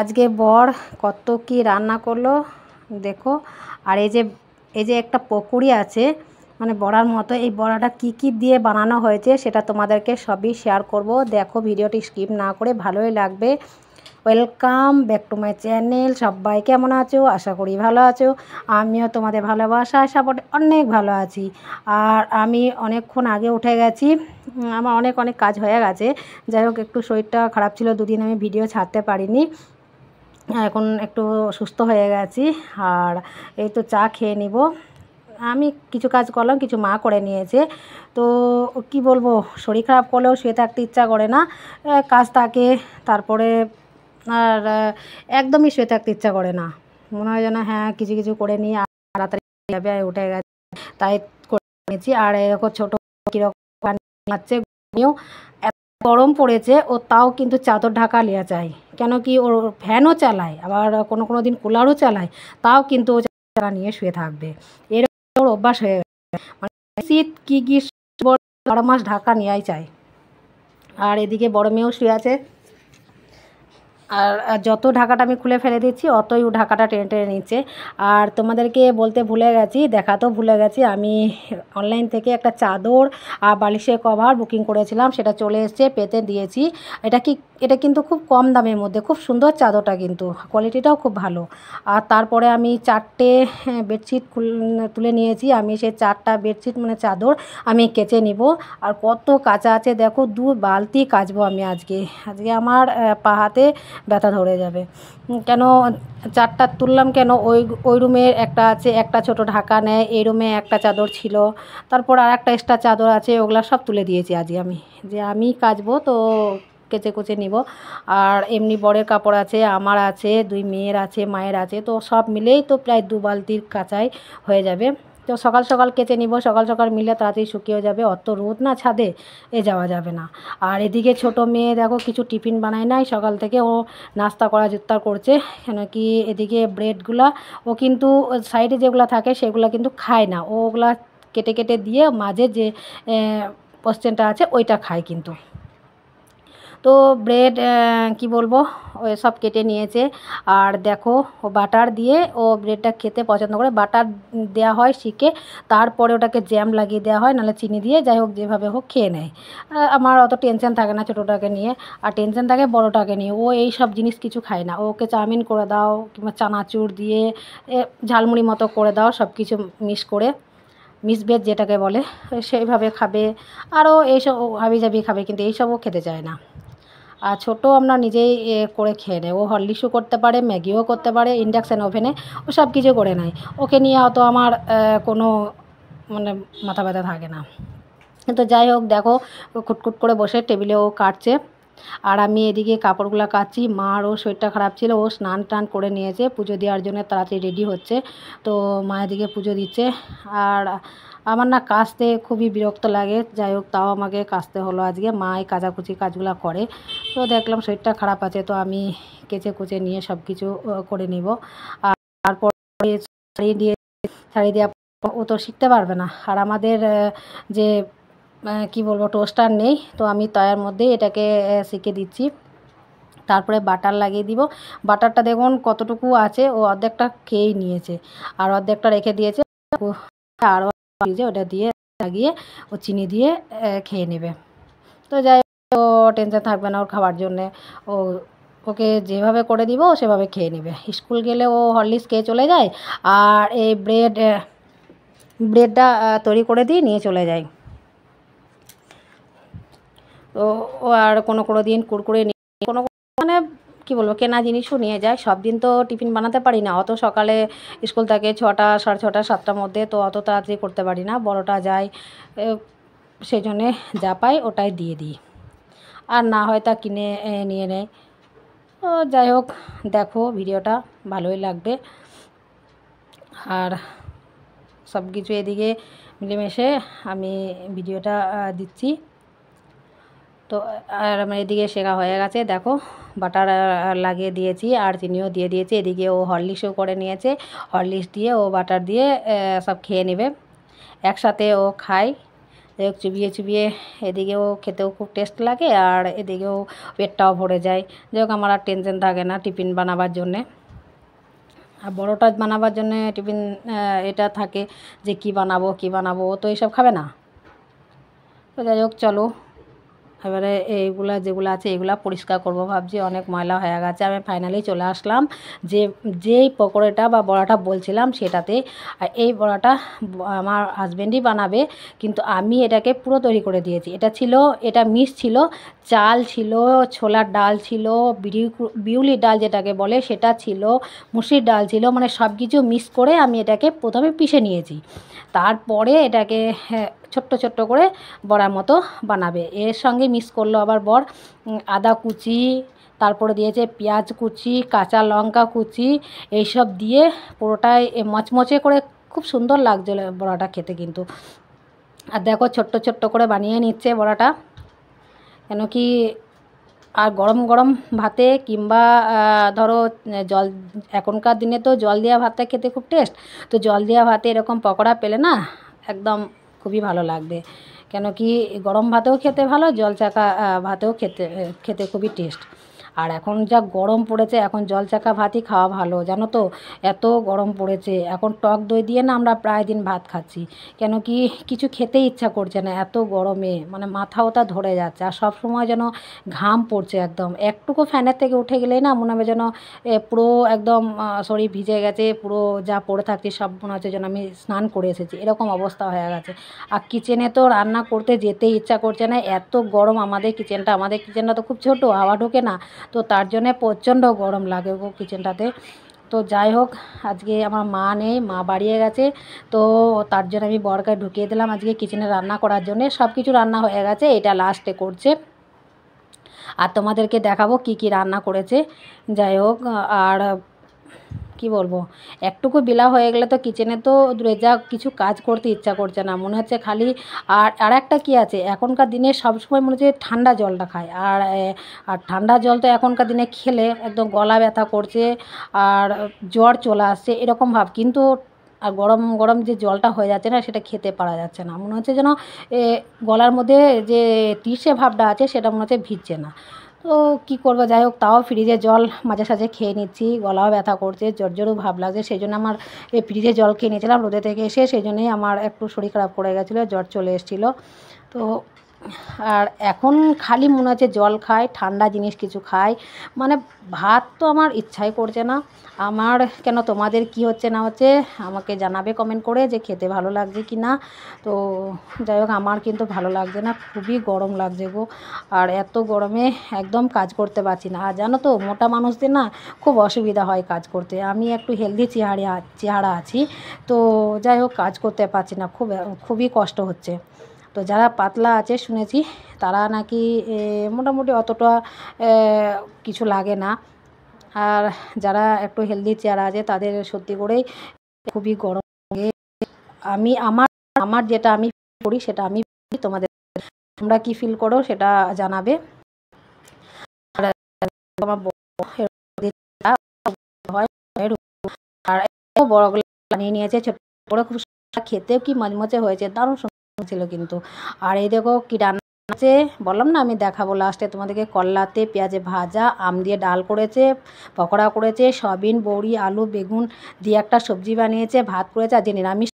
আজকে বর কত কি রান্না করলো দেখো আর এই যে এই যে একটা পকুড়ি আছে মানে বড়ার মতো এই বড়াটা কি কি দিয়ে বানানো হয়েছে সেটা তোমাদেরকে সবই শেয়ার করব দেখো ভিডিওটি স্কিপ না করে ভালোই লাগবে welcome back to my channel সবাই কেমন আছো আশা করি ভালো আছো আমিও তোমাদের ভালোবাসা সাপোর্ট অনেক ভালো আছি আর আমি অনেকক্ষণ আগে উঠে গেছি আমার অনেক অনেক কাজ হয়ে গেছে যাই হোক একটু শরীরটা খারাপ ছিল দুদিন আমি ভিডিও ছাড়তে পারিনি হ্যাঁ, এখন একটু সুস্থ হয়ে গেছি আর এই তো চা খেয়ে নিব আমি কিছু কাজ করলাম কিছু মা করে নিয়েছে তো কি বলবো শরীর খারাপ করলেও শুয়ে থাকতে ইচ্ছা করে না কাজ থাকে তারপরে আর একদমই শুয়ে থাকতে ইচ্ছা করে না মনে হয় যেন হ্যাঁ কিছু কিছু করে নিই আর তাড়াতাড়ি উঠে গেছে তাই করে নিয়েছি আর এরকম ছোটো কীরকম গরম পড়েছে ও তাও কিন্তু চাদর ঢাকা নেওয়া যায় কেন কি ওর ফ্যানও চালায় আবার কোনো কোনো দিন কুলারও চালায় তাও কিন্তু ও চালা নিয়ে শুয়ে থাকবে এর ওর অভ্যাস হয়ে মানে শীত কী গ্রীষ্ম বারো মাস ঢাকা নেওয়াই চায় আর এদিকে বড় মেয়েও শুয়ে আছে আর যত ঢাকাটা আমি খুলে ফেলে দিচ্ছি অতই ও ঢাকাটা টেনে টেনে নিচ্ছে আর তোমাদেরকে বলতে ভুলে গেছি দেখাতেও ভুলে গেছি আমি অনলাইন থেকে একটা চাদর আর বালিশের কভার বুকিং করেছিলাম সেটা চলে এসছে পেতে দিয়েছি এটা কি এটা কিন্তু খুব কম দামের মধ্যে খুব সুন্দর চাদরটা কিন্তু কোয়ালিটিটাও খুব ভালো আর তারপরে আমি চারটে বেডশিট তুলে নিয়েছি আমি সেই চারটা বেডশিট মানে চাদর আমি কেচে নিব আর কত কাঁচা আছে দেখো দু বালতি কাচবো আমি আজকে আজকে আমার পাহাতে ব্যথা ধরে যাবে কেন চারটা তুললাম কেন ওই ওই রুমের একটা আছে একটা ছোট ঢাকা নেয় এই রুমে একটা চাদর ছিল তারপর আর একটা এক্সট্রা চাদর আছে ওগুলো সব তুলে দিয়েছি আজকে আমি যে আমি কাচবো তো কেচে কুচে নিব আর এমনি বড়ের কাপড় আছে আমার আছে দুই মেয়ের আছে মায়ের আছে তো সব মিলেই তো প্রায় দু বালতির কাঁচাই হয়ে যাবে তো সকাল সকাল কেটে নিব সকাল সকাল মিলে তাড়াতাড়ি শুকিয়ে যাবে অত রোদ না ছাদে এ যাওয়া যাবে না আর এদিকে ছোট মেয়ে দেখো কিছু টিফিন বানায় নাই সকাল থেকে ও নাস্তা করা জুত্তা করছে কেন কি এদিকে ব্রেডগুলা ও কিন্তু সাইডে যেগুলো থাকে সেগুলো কিন্তু খায় না ও ওগুলা কেটে কেটে দিয়ে মাঝে যে পোস্টেনটা আছে ওইটা খায় কিন্তু তো ব্রেড কি বলবো ওই সব কেটে নিয়েছে আর দেখো ও বাটার দিয়ে ও ব্রেডটা খেতে পছন্দ করে বাটার দেয়া হয় শিখে তারপরে ওটাকে জ্যাম লাগিয়ে দেওয়া হয় নাহলে চিনি দিয়ে যাই হোক যেভাবে হোক খেয়ে নেয় আমার অত টেনশন থাকে না ছোটোটাকে নিয়ে আর টেনশন থাকে বড়োটাকে নিয়ে ও এই সব জিনিস কিছু খায় না ওকে চাউমিন করে দাও কিংবা চানাচুর দিয়ে ঝালমুড়ি মতো করে দাও সব কিছু মিস করে মিসভেজ যেটাকে বলে সেইভাবে খাবে আরও এইসব হাবি জাবি খাবে কিন্তু এইসবও খেতে চায় না আর ছোটো আমরা নিজেই করে খেয়ে নেয় ও হরলিক্সও করতে পারে ম্যাগিও করতে পারে ইন্ডাকশান ওভেনে ও সব কিছু করে নেয় ওকে নিয়ে অত আমার কোনো মানে মাথা ব্যথা থাকে না তো যাই হোক দেখো খুটখুট করে বসে টেবিলেও কাটছে আর আমি এদিকে কাপড়গুলো কাচি ও শরীরটা খারাপ ছিল ও স্নান টান করে নিয়েছে পুজো দেওয়ার জন্য তাড়াতাড়ি রেডি হচ্ছে তো মা এদিকে পুজো দিচ্ছে আর আমার না কাচতে খুবই বিরক্ত লাগে যাই হোক তাও আমাকে কাচতে হলো আজকে মা এই কাজগুলো করে তো দেখলাম শরীরটা খারাপ আছে তো আমি কেচে কুচে নিয়ে সব কিছু করে নিব আর তারপর শাড়ি দিয়ে শাড়ি দেওয়া ও তো শিখতে পারবে না আর আমাদের যে কি বলবো টোস্টার নেই তো আমি তয়ার মধ্যে এটাকে শিখে দিচ্ছি তারপরে বাটার লাগিয়ে দিব বাটারটা দেখুন কতটুকু আছে ও অর্ধেকটা খেয়েই নিয়েছে আর অর্ধেকটা রেখে দিয়েছে আরও ওটা দিয়ে লাগিয়ে ও চিনি দিয়ে খেয়ে নেবে তো যাই ও টেনশন থাকবে না ওর খাবার জন্যে ও ওকে যেভাবে করে দিব সেভাবে খেয়ে নেবে স্কুল গেলে ও হরলিক্স খেয়ে চলে যায় আর এই ব্রেড ব্রেডটা তৈরি করে দিয়ে নিয়ে চলে যায় তো আর কোনো কোনো দিন কুড়কুড়ে নিয়ে কোনো মানে কী বলবো কেনা জিনিসও নিয়ে যায় সব দিন তো টিফিন বানাতে পারি না অত সকালে স্কুল থাকে ছটা সাড়ে ছটা সাতটার মধ্যে তো অত তাড়াতাড়ি করতে পারি না বড়টা যায় সেই জন্যে যা পাই ওটাই দিয়ে দিই আর না হয় তা কিনে নিয়ে নেয় তো যাই হোক দেখো ভিডিওটা ভালোই লাগবে আর সব কিছু এদিকে মিলেমিশে আমি ভিডিওটা দিচ্ছি তো আর আমার এদিকে সেরা হয়ে গেছে দেখো বাটার লাগিয়ে দিয়েছি আর চিনিও দিয়ে দিয়েছি এদিকে ও হরলিক্সও করে নিয়েছে হরলিক্স দিয়ে ও বাটার দিয়ে সব খেয়ে নেবে একসাথে ও খায় চুবিয়ে চুবিয়ে এদিকেও খেতেও খুব টেস্ট লাগে আর এদিকেও পেটটাও ভরে যায় যাই হোক আমার আর টেনশন থাকে না টিফিন বানাবার জন্যে আর বড়োটা বানাবার জন্যে টিফিন এটা থাকে যে কি বানাবো কি বানাবো তো এইসব খাবে না তো যাই হোক চলো এবারে এইগুলো যেগুলো আছে এগুলো পরিষ্কার করব ভাবছি অনেক ময়লা হয়ে গেছে আমি ফাইনালি চলে আসলাম যে যেই পকোড়াটা বা বড়াটা বলছিলাম সেটাতে এই বড়াটা আমার হাজব্যান্ডই বানাবে কিন্তু আমি এটাকে পুরো তৈরি করে দিয়েছি এটা ছিল এটা মিস ছিল চাল ছিল ছোলার ডাল ছিল বিউলি ডাল যেটাকে বলে সেটা ছিল মুসির ডাল ছিল মানে সব কিছু মিক্স করে আমি এটাকে প্রথমে পিষে নিয়েছি তারপরে এটাকে হ্যাঁ, ছোট্ট ছোট্ট করে বড়ার মতো বানাবে এর সঙ্গে মিক্স করলো আবার বর আদা কুচি তারপরে দিয়েছে পেঁয়াজ কুচি কাঁচা লঙ্কা কুচি এইসব দিয়ে পুরোটাই মচমচে করে খুব সুন্দর লাগছিল বড়াটা খেতে কিন্তু আর দেখো ছোট্ট ছোট্ট করে বানিয়ে নিচ্ছে বড়াটা কেন কি আর গরম গরম ভাতে কিংবা ধরো জল এখনকার দিনে তো জল দেওয়া ভাতটা খেতে খুব টেস্ট তো জল দেওয়া ভাতে এরকম পকোড়া পেলে না একদম খুবই ভালো লাগবে কেন কি গরম ভাতেও খেতে ভালো জল চাকা ভাতেও খেতে খেতে খুবই টেস্ট আর এখন যা গরম পড়েছে এখন জল চাকা ভাতই খাওয়া ভালো জানো তো এত গরম পড়েছে এখন টক দই দিয়ে না আমরা প্রায় দিন ভাত খাচ্ছি কেন কি কিছু খেতে ইচ্ছা করছে না এত গরমে মানে মাথা ওটা ধরে যাচ্ছে আর সবসময় যেন ঘাম পড়ছে একদম একটুকু ফ্যানের থেকে উঠে গেলেই না মনে হবে যেন পুরো একদম শরীর ভিজে গেছে পুরো যা পড়ে থাকছে সব মনে হচ্ছে যেন আমি স্নান করে এসেছি এরকম অবস্থা হয়ে গেছে আর কিচেনে তো রান্না করতে যেতেই ইচ্ছা করছে না এত গরম আমাদের কিচেনটা আমাদের কিচেনটা তো খুব ছোট হাওয়া ঢোকে না তো তার জন্যে প্রচণ্ড গরম লাগে গো কিচেনটাতে তো যাই হোক আজকে আমার মা নেই মা বাড়িয়ে গেছে তো তার জন্য আমি বরকায় ঢুকিয়ে দিলাম আজকে কিচেনে রান্না করার জন্য সব কিছু রান্না হয়ে গেছে এটা লাস্টে করছে আর তোমাদেরকে দেখাবো কি কি রান্না করেছে যাই হোক আর কি বলবো একটুকু বিলা হয়ে গেলে তো কিচেনে তো যা কিছু কাজ করতে ইচ্ছা করছে না মনে হচ্ছে খালি আর আর একটা কী আছে এখনকার দিনে সবসময় মনে হচ্ছে ঠান্ডা জলটা খায় আর আর ঠান্ডা জল তো এখনকার দিনে খেলে একদম গলা ব্যথা করছে আর জ্বর চলে আসছে এরকম ভাব কিন্তু আর গরম গরম যে জলটা হয়ে যাচ্ছে না সেটা খেতে পারা যাচ্ছে না মনে হচ্ছে যেন গলার মধ্যে যে তিসে ভাবটা আছে সেটা মনে হচ্ছে ভিজছে না তো কি করবো যাই হোক তাও ফ্রিজে জল মাঝে সাঝে খেয়ে নিচ্ছি গলাও ব্যথা করছে জোরও ভাব লাগছে সেই জন্য আমার এই ফ্রিজে জল খেয়ে নিয়েছিলাম রোদে থেকে এসে সেই জন্যই আমার একটু শরীর খারাপ করে গেছিলো জ্বর চলে এসেছিলো তো আর এখন খালি মনে হচ্ছে জল খায় ঠান্ডা জিনিস কিছু খায় মানে ভাত তো আমার ইচ্ছাই করছে না আমার কেন তোমাদের কি হচ্ছে না হচ্ছে আমাকে জানাবে কমেন্ট করে যে খেতে ভালো লাগছে কি না তো যাই হোক আমার কিন্তু ভালো লাগছে না খুবই গরম লাগছে গো আর এত গরমে একদম কাজ করতে পারছি না আর জানো তো মোটা মানুষদের না খুব অসুবিধা হয় কাজ করতে আমি একটু হেলদি চেহারা চেহারা আছি তো যাই হোক কাজ করতে পারছি না খুব খুবই কষ্ট হচ্ছে তো যারা পাতলা আছে শুনেছি তারা নাকি মোটামুটি অতটা কিছু লাগে না আর যারা একটু হেলদি চেয়ারা আছে তাদের সত্যি করেই খুবই গরম লাগে আমি আমার আমার যেটা আমি করি সেটা আমি তোমাদের তোমরা কি ফিল করো সেটা জানাবে আর বড় বানিয়ে নিয়েছে ছোট বড় খুব খেতেও কি মজমজে হয়েছে দারুণ ছিল কিন্তু আর এই দেখো কি রান্না আছে বললাম না আমি দেখাবো লাস্টে তোমাদেরকে কল্লাতে পেঁয়াজে ভাজা আম দিয়ে ডাল করেছে পকোড়া করেছে সবিন বড়ি আলু বেগুন দিয়ে একটা সবজি বানিয়েছে ভাত করেছে আর যে নিরামিষ